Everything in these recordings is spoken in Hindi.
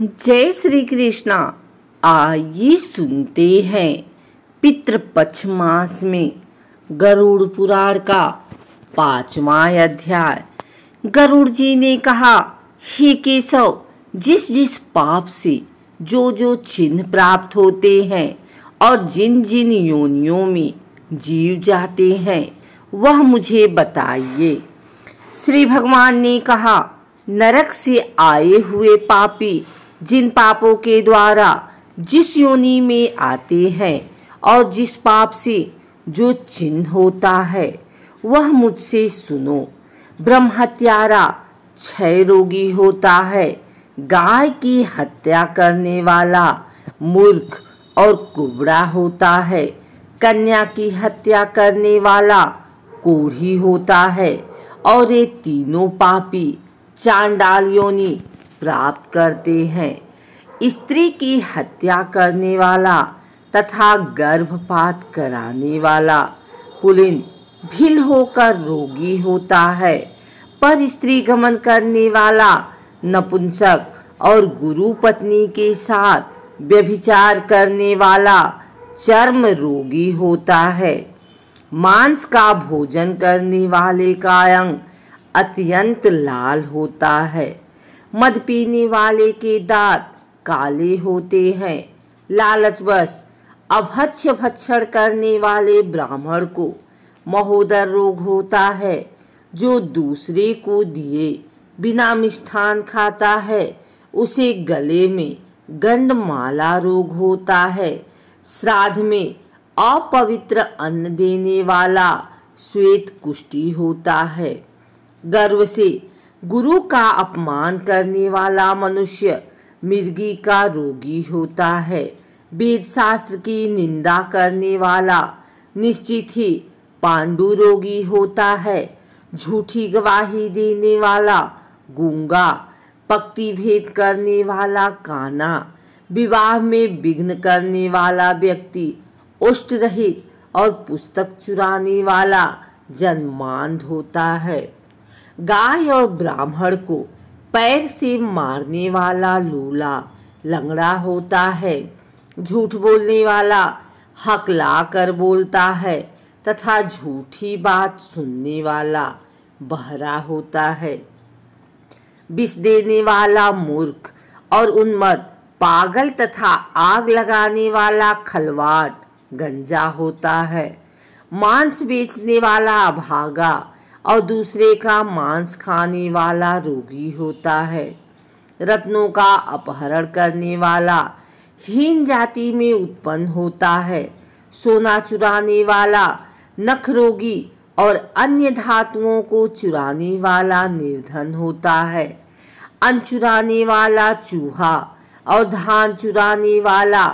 जय श्री कृष्णा आइए सुनते हैं पितृपक्ष मास में गरुड़ पुराण का पांचवा अध्याय गरुड़ जी ने कहा हे केशव जिस जिस पाप से जो जो चिन्ह प्राप्त होते हैं और जिन जिन योनियों में जीव जाते हैं वह मुझे बताइए श्री भगवान ने कहा नरक से आए हुए पापी जिन पापों के द्वारा जिस योनि में आते हैं और जिस पाप से जो चिन्ह होता है वह मुझसे सुनो ब्रह्म हत्यारा क्षय रोगी होता है गाय की हत्या करने वाला मूर्ख और कुबड़ा होता है कन्या की हत्या करने वाला कोढ़ी होता है और ये तीनों पापी चांडाल योनि प्राप्त करते हैं स्त्री की हत्या करने वाला तथा गर्भपात कराने वाला पुलिन भिल होकर रोगी होता है पर स्त्री गमन करने वाला नपुंसक और गुरु पत्नी के साथ व्यभिचार करने वाला चर्म रोगी होता है मांस का भोजन करने वाले का अंग अत्यंत लाल होता है मद पीने वाले के दांत काले होते हैं लालचवश अभक्ष भक्षण करने वाले ब्राह्मण को महोदर रोग होता है जो दूसरे को दिए बिना मिष्ठान खाता है उसे गले में गंडमाला रोग होता है श्राद्ध में अपवित्र अन्न देने वाला श्वेत कुष्टी होता है गर्व से गुरु का अपमान करने वाला मनुष्य मिर्गी का रोगी होता है वेद शास्त्र की निंदा करने वाला निश्चित ही पांडु रोगी होता है झूठी गवाही देने वाला गूंगा पक्ति भेद करने वाला काना विवाह में विघ्न करने वाला व्यक्ति उष्ट रहित और पुस्तक चुराने वाला जन्मांध होता है गाय और ब्राह्मण को पैर से मारने वाला लूला लंगड़ा होता है झूठ बोलने वाला हकला कर बोलता है तथा झूठी बात सुनने वाला बहरा होता है विष देने वाला मूर्ख और उन्मद पागल तथा आग लगाने वाला खलवाट गंजा होता है मांस बेचने वाला अभागा और दूसरे का मांस खाने वाला रोगी होता है रत्नों का अपहरण करने वाला हीन जाति में उत्पन्न होता है सोना चुराने वाला नख रोगी और अन्य धातुओं को चुराने वाला निर्धन होता है अन चुराने वाला चूहा और धान चुराने वाला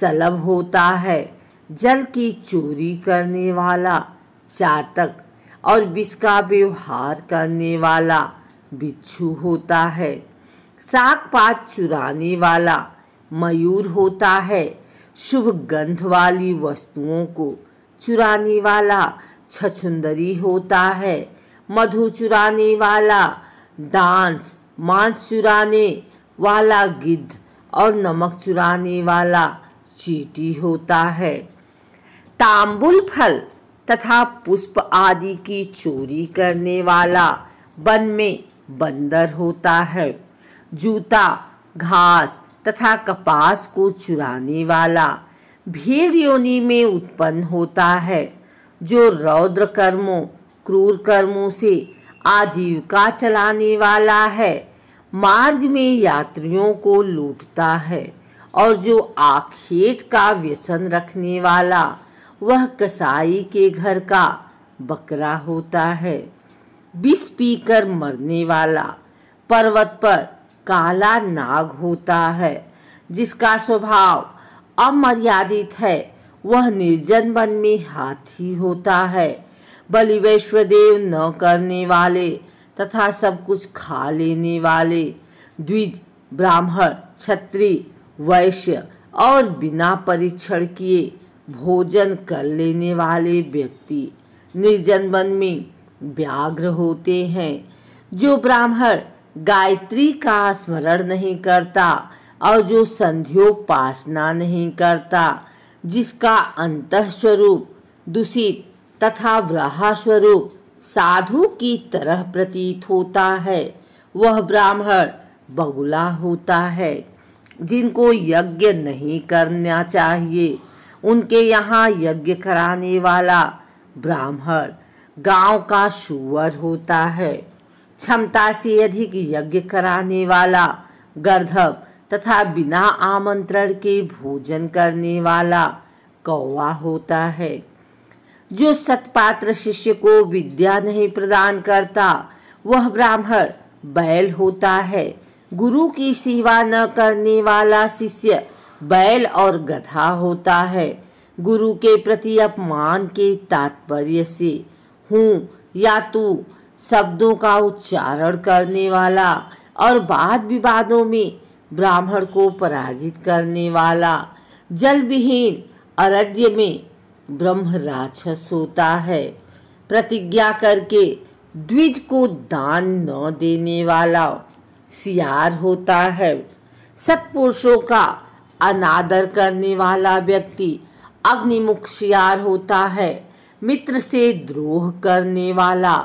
सलभ होता है जल की चोरी करने वाला चातक और विष का व्यवहार करने वाला बिच्छू होता है साग पात चुराने वाला मयूर होता है शुभ गंध वाली वस्तुओं को चुराने वाला छछुंदरी होता है मधु चुराने वाला डांस मांस चुराने वाला गिद्ध और नमक चुराने वाला चीटी होता है तांबुल फल तथा पुष्प आदि की चोरी करने वाला वन में बंदर होता है जूता घास तथा कपास को चुराने वाला भीड़ योनि में उत्पन्न होता है जो रौद्र कर्मों क्रूर कर्मों से आजीविका चलाने वाला है मार्ग में यात्रियों को लूटता है और जो आखेट का व्यसन रखने वाला वह कसाई के घर का बकरा होता है बिस पीकर मरने वाला पर्वत पर काला नाग होता है जिसका स्वभाव अमर्यादित है वह निर्जन वन में हाथी होता है बलि वैश्वदेव न करने वाले तथा सब कुछ खा लेने वाले द्विज ब्राह्मण क्षत्रिय वैश्य और बिना परीक्षण किए भोजन कर लेने वाले व्यक्ति निर्जन वन में व्याघ्र होते हैं जो ब्राह्मण गायत्री का स्मरण नहीं करता और जो संध्योपासना नहीं करता जिसका अंत स्वरूप दूषित तथा व्राह स्वरूप साधु की तरह प्रतीत होता है वह ब्राह्मण बगुला होता है जिनको यज्ञ नहीं करना चाहिए उनके यहाँ यज्ञ कराने वाला ब्राह्मण गांव का शुअर होता है क्षमता से अधिक यज्ञ कराने वाला गर्धव तथा बिना आमंत्रण के भोजन करने वाला कौवा होता है जो सतपात्र शिष्य को विद्या नहीं प्रदान करता वह ब्राह्मण बैल होता है गुरु की सेवा न करने वाला शिष्य बैल और गधा होता है गुरु के प्रति अपमान के तात्पर्य से हूँ या तू शब्दों का उच्चारण करने वाला और वाद विवादों में ब्राह्मण को पराजित करने वाला जल विहीन अरण्य में ब्रह्म राक्षस होता है प्रतिज्ञा करके द्विज को दान न देने वाला सियार होता है सत्पुरुषों का अनादर करने वाला व्यक्ति अग्निमुखियार होता है मित्र से द्रोह करने वाला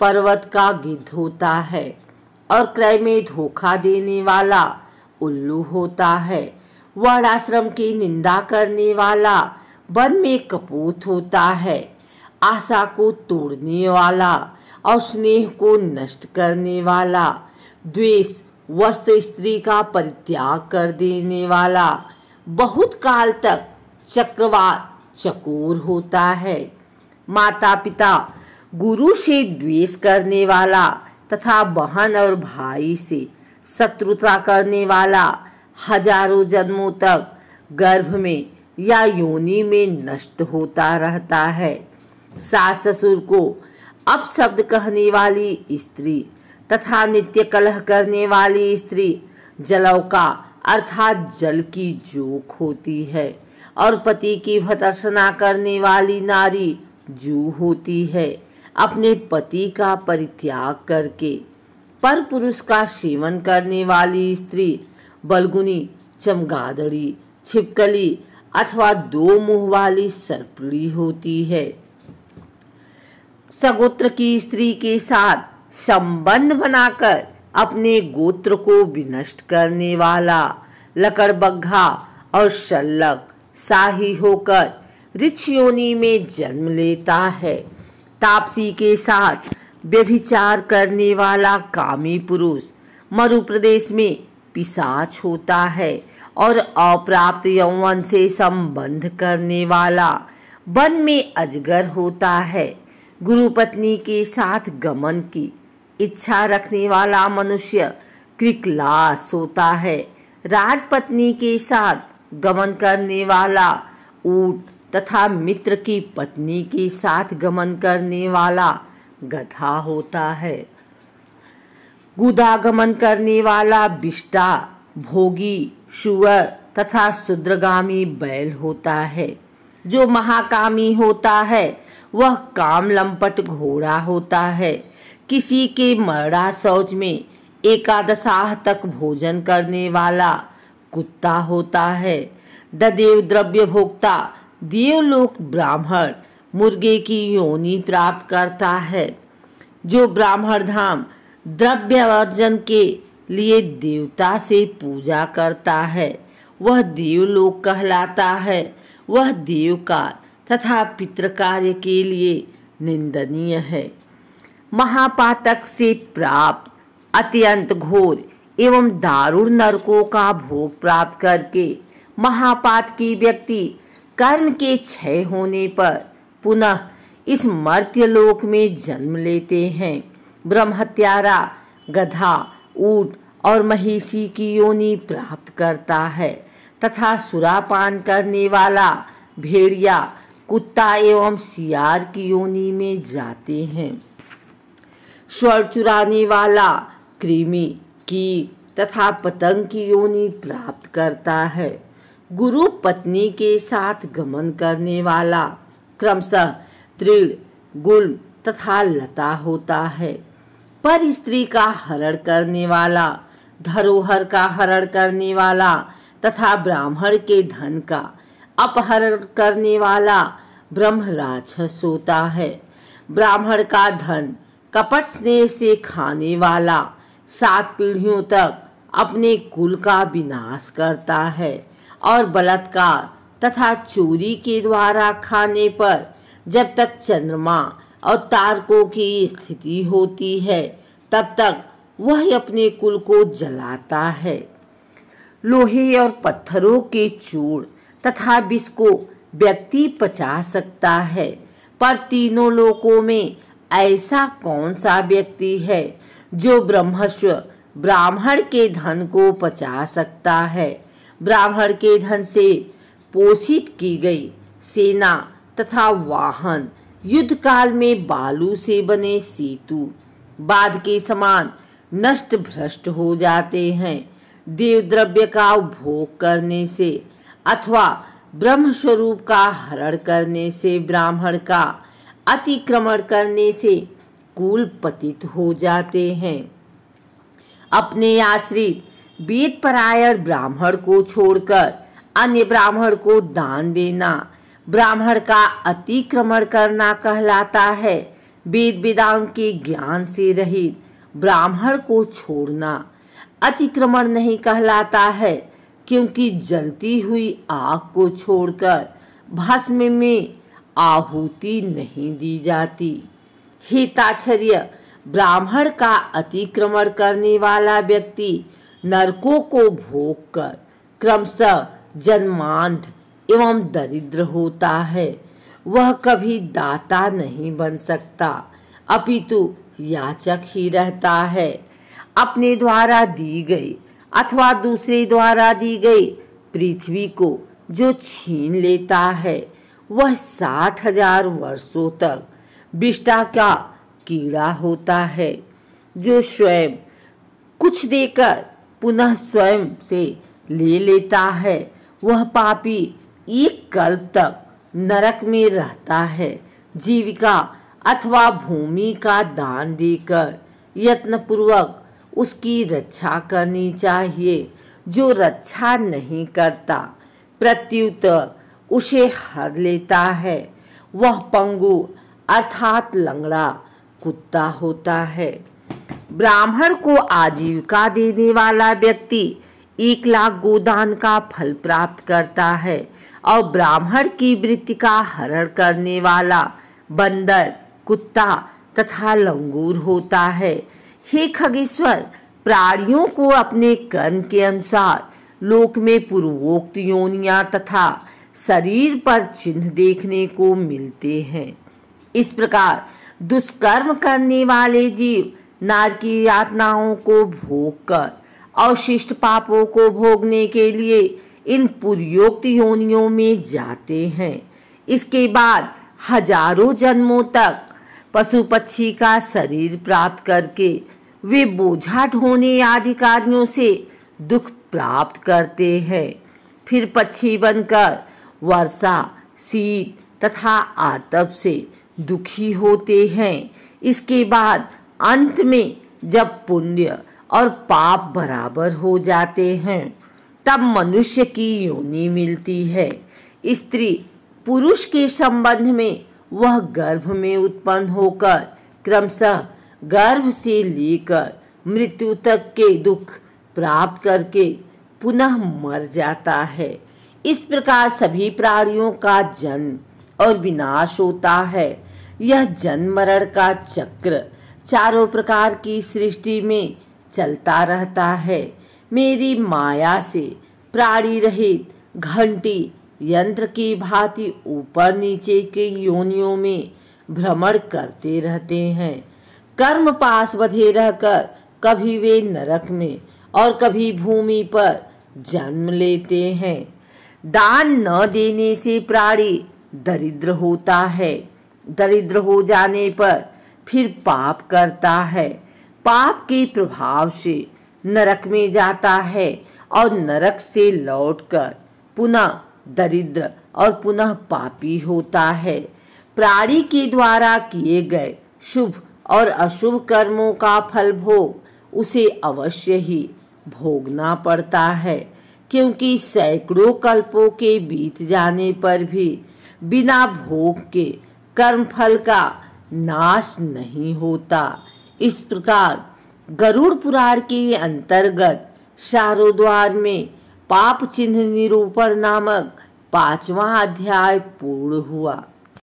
पर्वत का गिद्ध होता है और क्रय में धोखा देने वाला उल्लू होता है वर्णाश्रम की निंदा करने वाला वन में कपूत होता है आशा को तोड़ने वाला और स्नेह को नष्ट करने वाला द्वेष वस्त्र स्त्री का परित्याग कर देने वाला बहुत काल तक चक्रवात चकोर होता है माता पिता गुरु से द्वेष करने वाला तथा बहन और भाई से शत्रुता करने वाला हजारों जन्मों तक गर्भ में या योनि में नष्ट होता रहता है सास ससुर को अपशब्द कहने वाली स्त्री तथा नित्य कलह करने वाली स्त्री जलौका अर्थात जल की जोक होती है और पति की भतर्सना करने वाली नारी जू होती है अपने पति का परित्याग करके पर पुरुष का सेवन करने वाली स्त्री बलगुनी चमगादड़ी छिपकली अथवा दो मुंह वाली सर्पड़ी होती है सगोत्र की स्त्री के साथ संबंध बनाकर अपने गोत्र को विनष्ट करने वाला लकड़बग्घा और शल्लक शाही होकर ऋषियोनी में जन्म लेता है तापसी के साथ व्यभिचार करने वाला कामी पुरुष मरु प्रदेश में पिसाच होता है और अप्राप्त यौवन से संबंध करने वाला वन में अजगर होता है गुरुपत्नी के साथ गमन की इच्छा रखने वाला मनुष्य क्रिकला सोता है राजपत्नी के साथ गमन करने वाला ऊट तथा मित्र की पत्नी के साथ गमन करने वाला गधा होता है गुदा गमन करने वाला बिष्टा भोगी शुअर तथा शुद्रगामी बैल होता है जो महाकामी होता है वह काम लंपट घोड़ा होता है किसी के मरा शौच में एकादशाह तक भोजन करने वाला कुत्ता होता है ददेव द्रव्य भोक्ता देवलोक ब्राह्मण मुर्गे की योनि प्राप्त करता है जो ब्राह्मण धाम द्रव्य अर्जन के लिए देवता से पूजा करता है वह देवलोक कहलाता है वह देव का तथा पितृकार्य के लिए निंदनीय है महापातक से प्राप्त अत्यंत घोर एवं दारुण नरकों का भोग प्राप्त करके महापात की व्यक्ति कर्म के क्षय होने पर पुनः इस मर्त्यलोक में जन्म लेते हैं ब्रह्मत्यारा गधा ऊट और महिषी की योनि प्राप्त करता है तथा सुरापान करने वाला भेड़िया कुत्ता एवं सियार की योनि में जाते हैं स्वर चुराने वाला कृमि की तथा पतंग की योनि प्राप्त करता है गुरु पत्नी के साथ गमन करने वाला क्रमशः दृढ़ गुल तथा लता होता है पर स्त्री का हरण करने वाला धरोहर का हरण करने वाला तथा ब्राह्मण के धन का अपहरण करने वाला ब्रह्मराज सोता है ब्राह्मण का धन कपट स्नेह से खाने वाला सात पीढ़ियों तक अपने कुल का विनाश करता है और बलात्कार तथा चोरी के द्वारा खाने पर जब तक चंद्रमा और तारकों की स्थिति होती है तब तक वह अपने कुल को जलाता है लोहे और पत्थरों के चूड़ तथा बिस्को व्यक्ति पचा सकता है पर तीनों लोकों में ऐसा कौन सा व्यक्ति है जो ब्रह्मस्व ब्राह्मण के धन को पचा सकता है ब्राह्मण के धन से पोषित की गई सेना तथा वाहन युद्ध काल में बालू से बने सेतु बाद के समान नष्ट भ्रष्ट हो जाते हैं देव द्रव्य का उपभोग करने से अथवा ब्रह्म स्वरूप का हरण करने से ब्राह्मण का अतिक्रमण करने से कुल पतित हो जाते हैं अपने आश्रित वेद परायण ब्राह्मण को छोड़कर अन्य ब्राह्मण को दान देना ब्राह्मण का अतिक्रमण करना कहलाता है वेद वेदांग के ज्ञान से रहित ब्राह्मण को छोड़ना अतिक्रमण नहीं कहलाता है क्योंकि जलती हुई आग को छोड़कर भस्म में आहुति नहीं दी जाती हिताचर्य ब्राह्मण का अतिक्रमण करने वाला व्यक्ति नरकों को भोग कर क्रमशः जन्मांध एवं दरिद्र होता है वह कभी दाता नहीं बन सकता अपितु याचक ही रहता है अपने द्वारा दी गई अथवा दूसरे द्वारा दी गई पृथ्वी को जो छीन लेता है वह साठ हजार वर्षों तक बिष्टा का कीड़ा होता है जो स्वयं कुछ देकर पुनः स्वयं से ले लेता है वह पापी एक कल्प तक नरक में रहता है जीविका अथवा भूमि का दान देकर यत्नपूर्वक उसकी रक्षा करनी चाहिए जो रक्षा नहीं करता प्रत्युत उसे हर लेता है वह पंगु अर्थात लंगड़ा कुत्ता होता है ब्राह्मण को आजीविका देने वाला व्यक्ति एक लाख गोदान का फल प्राप्त करता है और ब्राह्मण की वृत्ति का हरण करने वाला बंदर कुत्ता तथा लंगूर होता है हे खगेश्वर प्राणियों को अपने कर्म के अनुसार लोक में पूर्वोक्त योनिया तथा शरीर पर चिन्ह देखने को मिलते हैं इस प्रकार दुष्कर्म करने वाले जीव नार की यातनाओं को भोग कर अवशिष्ट पापों को भोगने के लिए इन पुर्योक्त योनियों में जाते हैं इसके बाद हजारों जन्मों तक पशु पक्षी का शरीर प्राप्त करके वे बोझा ढोने आदि कार्यों से दुख प्राप्त करते हैं फिर पक्षी बनकर वर्षा शीत तथा आतप से दुखी होते हैं इसके बाद अंत में जब पुण्य और पाप बराबर हो जाते हैं तब मनुष्य की योनि मिलती है स्त्री पुरुष के संबंध में वह गर्भ में उत्पन्न होकर क्रमशः गर्भ से लेकर मृत्यु तक के दुख प्राप्त करके पुनः मर जाता है इस प्रकार सभी प्राणियों का जन्म और विनाश होता है यह जन्म मरण का चक्र चारों प्रकार की सृष्टि में चलता रहता है मेरी माया से प्राणी रहित घंटी यंत्र की भांति ऊपर नीचे के योनियों में भ्रमण करते रहते हैं कर्म पास बधे रहकर कभी वे नरक में और कभी भूमि पर जन्म लेते हैं दान न देने से प्राणी दरिद्र होता है दरिद्र हो जाने पर फिर पाप करता है पाप के प्रभाव से नरक में जाता है और नरक से लौटकर पुनः दरिद्र और पुनः पापी होता है प्राणी के द्वारा किए गए शुभ और अशुभ कर्मों का फल भोग उसे अवश्य ही भोगना पड़ता है क्योंकि सैकड़ों कल्पों के बीत जाने पर भी बिना भोग के कर्मफल का नाश नहीं होता इस प्रकार गरुड़ पुराण के अंतर्गत शारोद्वार में पाप चिन्ह निरूपण नामक पांचवा अध्याय पूर्ण हुआ